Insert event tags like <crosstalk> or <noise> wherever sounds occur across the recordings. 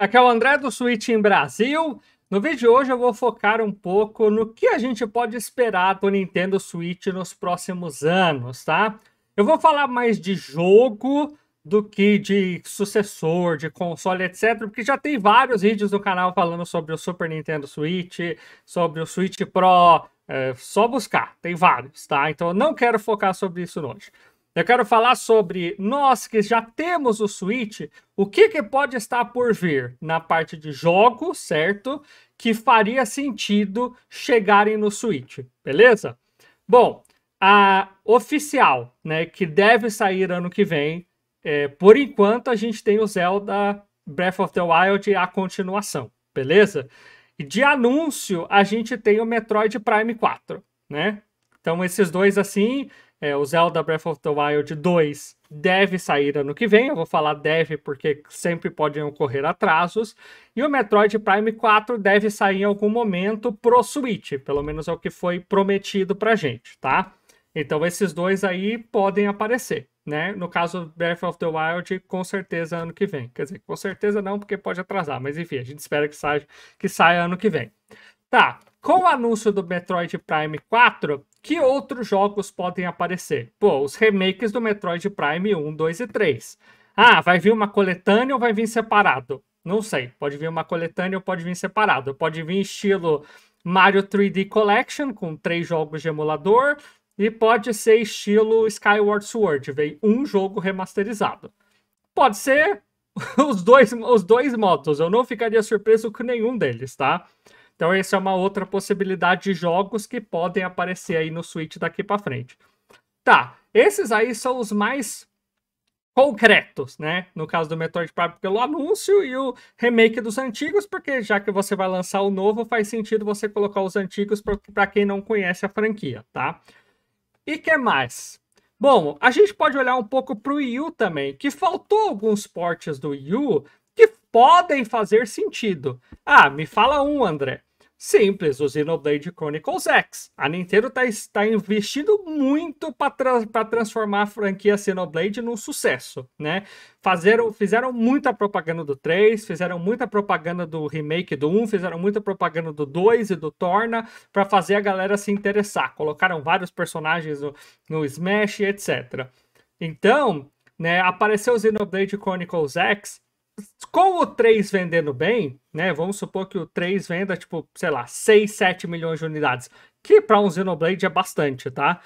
Aqui é o André do Switch em Brasil. No vídeo de hoje eu vou focar um pouco no que a gente pode esperar do Nintendo Switch nos próximos anos, tá? Eu vou falar mais de jogo do que de sucessor, de console, etc, porque já tem vários vídeos no canal falando sobre o Super Nintendo Switch, sobre o Switch Pro, é só buscar, tem vários, tá? Então eu não quero focar sobre isso hoje. Eu quero falar sobre nós que já temos o Switch, o que, que pode estar por vir na parte de jogo, certo? Que faria sentido chegarem no Switch, beleza? Bom, a oficial, né, que deve sair ano que vem, é, por enquanto a gente tem o Zelda Breath of the Wild a continuação, beleza? E de anúncio a gente tem o Metroid Prime 4, né? Então esses dois assim é, o Zelda Breath of the Wild 2 deve sair ano que vem, eu vou falar deve porque sempre podem ocorrer atrasos. E o Metroid Prime 4 deve sair em algum momento pro Switch, pelo menos é o que foi prometido pra gente, tá? Então esses dois aí podem aparecer, né? No caso Breath of the Wild, com certeza ano que vem. Quer dizer, com certeza não, porque pode atrasar, mas enfim, a gente espera que saia, que saia ano que vem. Tá, com o anúncio do Metroid Prime 4, que outros jogos podem aparecer? Pô, os remakes do Metroid Prime 1, 2 e 3. Ah, vai vir uma coletânea ou vai vir separado? Não sei. Pode vir uma coletânea ou pode vir separado. Pode vir estilo Mario 3D Collection, com três jogos de emulador. E pode ser estilo Skyward Sword, vem um jogo remasterizado. Pode ser <laughs> os dois, os dois modos. Eu não ficaria surpreso com nenhum deles, tá? Então, essa é uma outra possibilidade de jogos que podem aparecer aí no Switch daqui para frente. Tá, esses aí são os mais concretos, né? No caso do Metroid Prime pelo anúncio e o remake dos antigos, porque já que você vai lançar o novo, faz sentido você colocar os antigos para quem não conhece a franquia, tá? E que mais? Bom, a gente pode olhar um pouco para o Wii U também, que faltou alguns portes do Wii U que podem fazer sentido. Ah, me fala um, André. Simples, o Xenoblade Chronicles X. A Nintendo está tá investindo muito para tra transformar a franquia Xenoblade num sucesso, né? Fazeram, fizeram muita propaganda do 3, fizeram muita propaganda do remake do 1, fizeram muita propaganda do 2 e do Torna para fazer a galera se interessar. Colocaram vários personagens no, no Smash, etc. Então, né, apareceu o Xenoblade Chronicles X, com o 3 vendendo bem, né? Vamos supor que o 3 venda, tipo, sei lá, 6, 7 milhões de unidades, que para um Xenoblade é bastante, tá?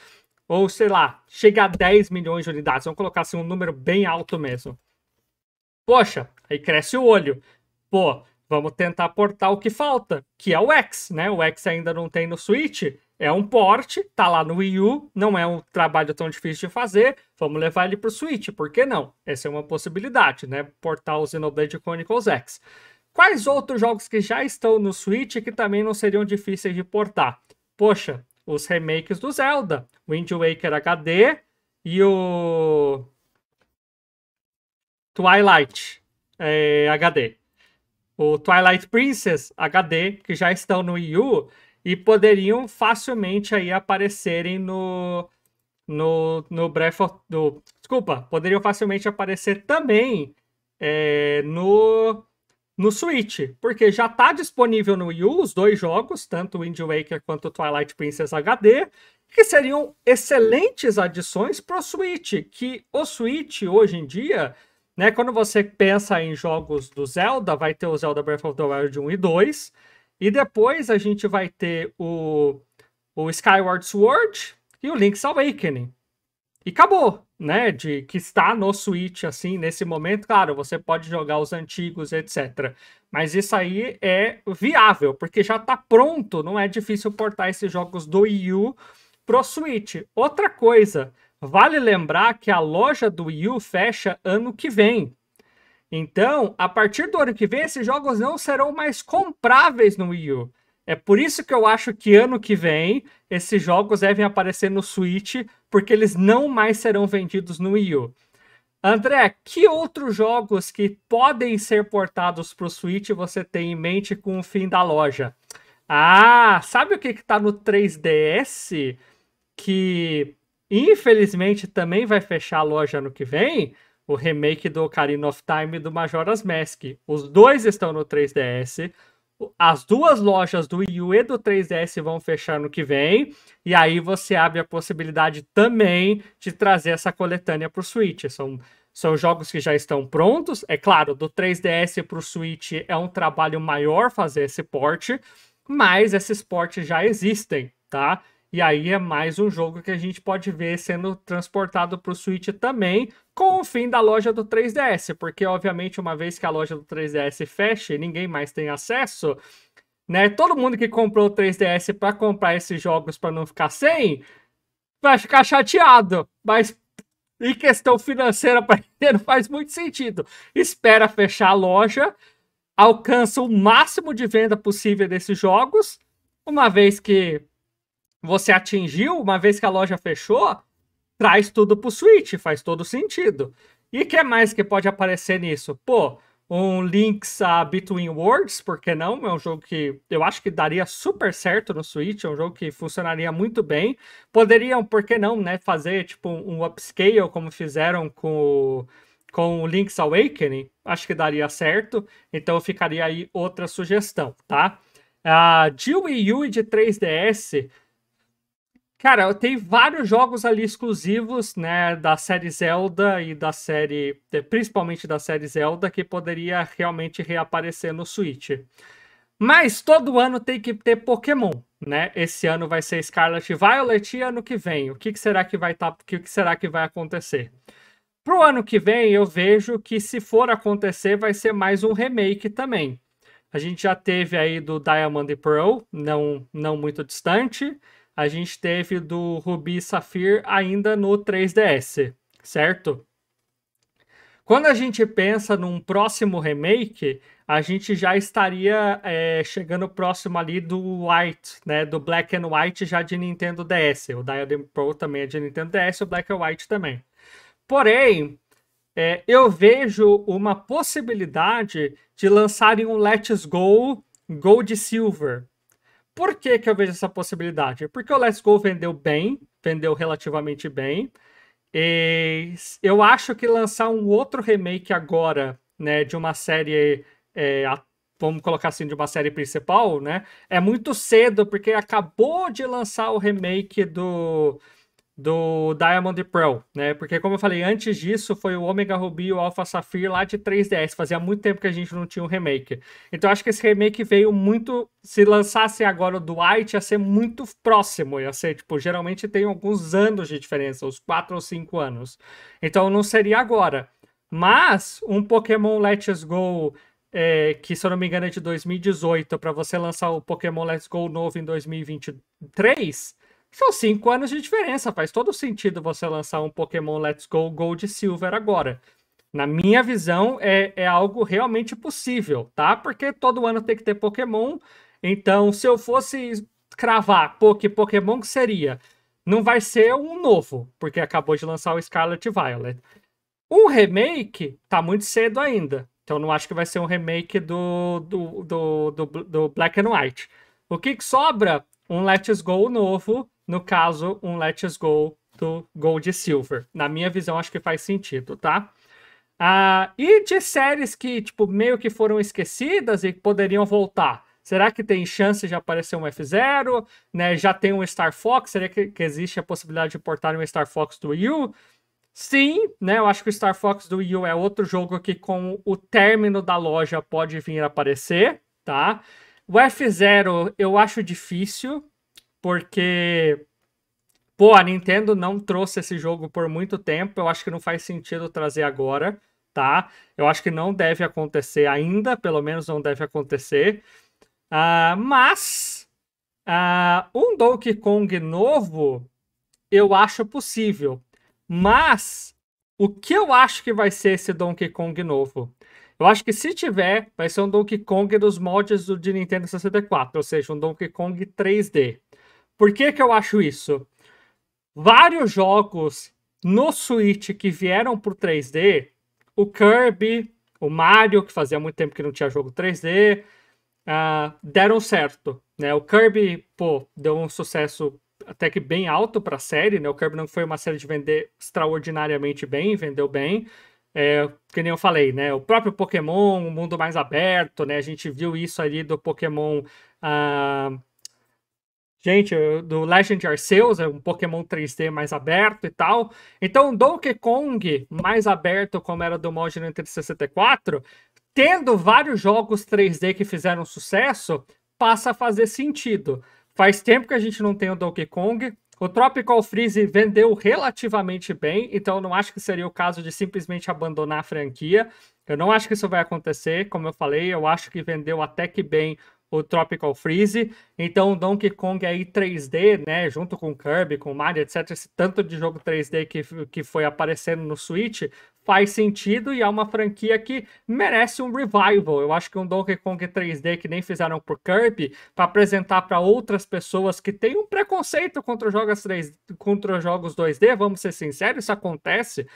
Ou sei lá, chega a 10 milhões de unidades, vamos colocar assim um número bem alto mesmo. Poxa, aí cresce o olho. Pô, vamos tentar portar o que falta, que é o X, né? O X ainda não tem no Switch é um porte, tá lá no Wii U, não é um trabalho tão difícil de fazer, vamos levar ele pro Switch, por que não? Essa é uma possibilidade, né? Portar o Xenoblade Chronicles X. Quais outros jogos que já estão no Switch que também não seriam difíceis de portar? Poxa, os remakes do Zelda, Wind Waker HD e o Twilight é, HD. O Twilight Princess HD, que já estão no Wii U, e poderiam facilmente aí aparecerem no no, no Breath of, no, desculpa, poderiam facilmente aparecer também é, no no Switch, porque já está disponível no Wii U os dois jogos, tanto Wind Waker quanto Twilight Princess HD, que seriam excelentes adições para o Switch, que o Switch hoje em dia, né, quando você pensa em jogos do Zelda, vai ter o Zelda Breath of the Wild 1 e 2, e depois a gente vai ter o, o Skyward Sword e o Link's Awakening. E acabou, né? De que está no Switch assim nesse momento. Claro, você pode jogar os antigos, etc. Mas isso aí é viável, porque já está pronto, não é difícil portar esses jogos do Wii U pro Switch. Outra coisa, vale lembrar que a loja do Wii U fecha ano que vem. Então, a partir do ano que vem, esses jogos não serão mais compráveis no Wii U. É por isso que eu acho que ano que vem esses jogos devem aparecer no Switch, porque eles não mais serão vendidos no Wii U. André, que outros jogos que podem ser portados para o Switch você tem em mente com o fim da loja? Ah, sabe o que está no 3DS? Que infelizmente também vai fechar a loja ano que vem? o remake do Ocarina of Time e do Majora's Mask. Os dois estão no 3DS. As duas lojas do Wii U e do 3DS vão fechar no que vem. E aí você abre a possibilidade também de trazer essa coletânea para o Switch. São, são jogos que já estão prontos. É claro, do 3DS para o Switch é um trabalho maior fazer esse porte. Mas esses portes já existem, tá? E aí é mais um jogo que a gente pode ver sendo transportado para o Switch também, com o fim da loja do 3DS, porque obviamente uma vez que a loja do 3DS feche, ninguém mais tem acesso, né? Todo mundo que comprou o 3DS para comprar esses jogos para não ficar sem, vai ficar chateado, mas em questão financeira <laughs> para ele não faz muito sentido. Espera fechar a loja, alcança o máximo de venda possível desses jogos, uma vez que você atingiu, uma vez que a loja fechou, traz tudo pro Switch, faz todo sentido. E o que mais que pode aparecer nisso? Pô, um Links a Between Worlds, que não? É um jogo que eu acho que daria super certo no Switch, é um jogo que funcionaria muito bem. Poderiam, por que não, né, fazer tipo um upscale como fizeram com com o Link's Awakening, acho que daria certo. Então ficaria aí outra sugestão, tá? A uh, de Wii U e de 3DS, Cara, tem vários jogos ali exclusivos, né, da série Zelda e da série, eh, principalmente da série Zelda, que poderia realmente reaparecer no Switch. Mas todo ano tem que ter Pokémon, né? Esse ano vai ser Scarlet Violet e ano que vem, o que, que será que vai estar, tá, o que, será que vai acontecer? Pro ano que vem eu vejo que se for acontecer vai ser mais um remake também. A gente já teve aí do Diamond e Pearl, não não muito distante a gente teve do e Safir ainda no 3DS, certo? Quando a gente pensa num próximo remake, a gente já estaria é, chegando próximo ali do White, né? Do Black and White já de Nintendo DS. O Diadem Pro também é de Nintendo DS, o Black and White também. Porém, é, eu vejo uma possibilidade de lançarem um Let's Go Gold Silver, por que, que eu vejo essa possibilidade? Porque o Let's Go vendeu bem, vendeu relativamente bem. E eu acho que lançar um outro remake agora, né, de uma série, é, vamos colocar assim, de uma série principal, né, é muito cedo, porque acabou de lançar o remake do do Diamond Pearl, né? Porque como eu falei, antes disso foi o Omega Ruby e o Alpha Sapphire lá de 3DS. Fazia muito tempo que a gente não tinha um remake. Então acho que esse remake veio muito... Se lançasse agora o Dwight, ia ser muito próximo. Ia ser, tipo, geralmente tem alguns anos de diferença. Uns 4 ou 5 anos. Então não seria agora. Mas um Pokémon Let's Go... É, que se eu não me engano é de 2018, para você lançar o Pokémon Let's Go novo em 2023, são cinco anos de diferença, faz todo sentido você lançar um Pokémon Let's Go Gold e Silver agora. Na minha visão, é, é algo realmente possível, tá? Porque todo ano tem que ter Pokémon. Então, se eu fosse cravar que Pokémon que seria, não vai ser um novo, porque acabou de lançar o Scarlet Violet. Um remake tá muito cedo ainda. Então não acho que vai ser um remake do, do, do, do, do Black and White. O que, que sobra? Um Let's Go novo no caso, um Let's Go do Gold e Silver. Na minha visão, acho que faz sentido, tá? Ah, e de séries que, tipo, meio que foram esquecidas e poderiam voltar. Será que tem chance de aparecer um F0? Né? Já tem um Star Fox? Será que, que existe a possibilidade de portar um Star Fox do Wii U? Sim, né? Eu acho que o Star Fox do Wii U é outro jogo que, com o término da loja, pode vir aparecer, tá? O F0 eu acho difícil, porque pô, a Nintendo não trouxe esse jogo por muito tempo, eu acho que não faz sentido trazer agora, tá? Eu acho que não deve acontecer ainda, pelo menos não deve acontecer. Uh, mas uh, um Donkey Kong novo eu acho possível. Mas o que eu acho que vai ser esse Donkey Kong novo? Eu acho que se tiver, vai ser um Donkey Kong dos moldes do de Nintendo 64, ou seja, um Donkey Kong 3D. Por que, que eu acho isso? Vários jogos no Switch que vieram pro 3D, o Kirby, o Mario, que fazia muito tempo que não tinha jogo 3D, uh, ah, deram certo. Né? O Kirby, pô, deu um sucesso até que bem alto para a série, né? O Kirby não foi uma série de vender extraordinariamente bem, vendeu bem. É, que nem eu falei, né? O próprio Pokémon, o um mundo mais aberto, né? A gente viu isso ali do Pokémon uh, Gente, do Legend Arceus é um Pokémon 3D mais aberto e tal. Então, Donkey Kong, mais aberto como era do mod no Nintendo 64, tendo vários jogos 3D que fizeram sucesso, passa a fazer sentido. Faz tempo que a gente não tem o Donkey Kong. O Tropical Freeze vendeu relativamente bem, então não acho que seria o caso de simplesmente abandonar a franquia. Eu não acho que isso vai acontecer, como eu falei, eu acho que vendeu até que bem o Tropical Freeze. Então, Donkey Kong aí 3D, né, junto com Kirby, com Mario, etc, esse tanto de jogo 3D que, que foi aparecendo no Switch, faz sentido e é uma franquia que merece um revival. Eu acho que um Donkey Kong 3D que nem fizeram por Kirby para apresentar para outras pessoas que têm um preconceito contra jogos 3 contra jogos 2D, vamos ser sinceros, isso acontece.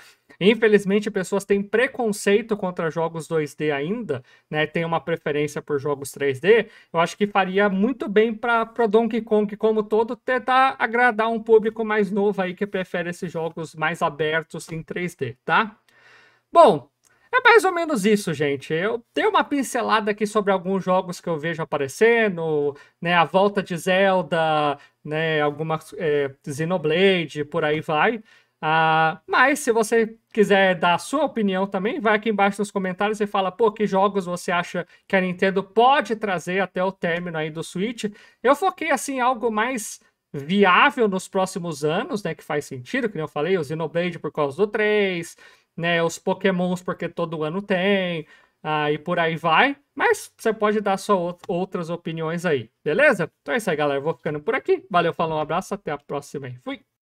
Infelizmente, pessoas têm preconceito contra jogos 2D ainda, né? Tem uma preferência por jogos 3D. Eu acho que faria muito bem para Donkey Kong como todo tentar agradar um público mais novo aí que prefere esses jogos mais abertos em 3D, tá? Bom, é mais ou menos isso, gente. Eu dei uma pincelada aqui sobre alguns jogos que eu vejo aparecendo, né? A volta de Zelda, né? Alguma é, Xenoblade, por aí vai. Ah, mas se você quiser dar a sua opinião também, vai aqui embaixo nos comentários e fala, pô, que jogos você acha que a Nintendo pode trazer até o término aí do Switch. Eu foquei, assim, algo mais viável nos próximos anos, né, que faz sentido, que eu falei, o Xenoblade por causa do 3, né? Os pokémons, porque todo ano tem, ah, e por aí vai. Mas você pode dar só outras opiniões aí, beleza? Então é isso aí, galera. vou ficando por aqui. Valeu, falou, um abraço, até a próxima aí. Fui!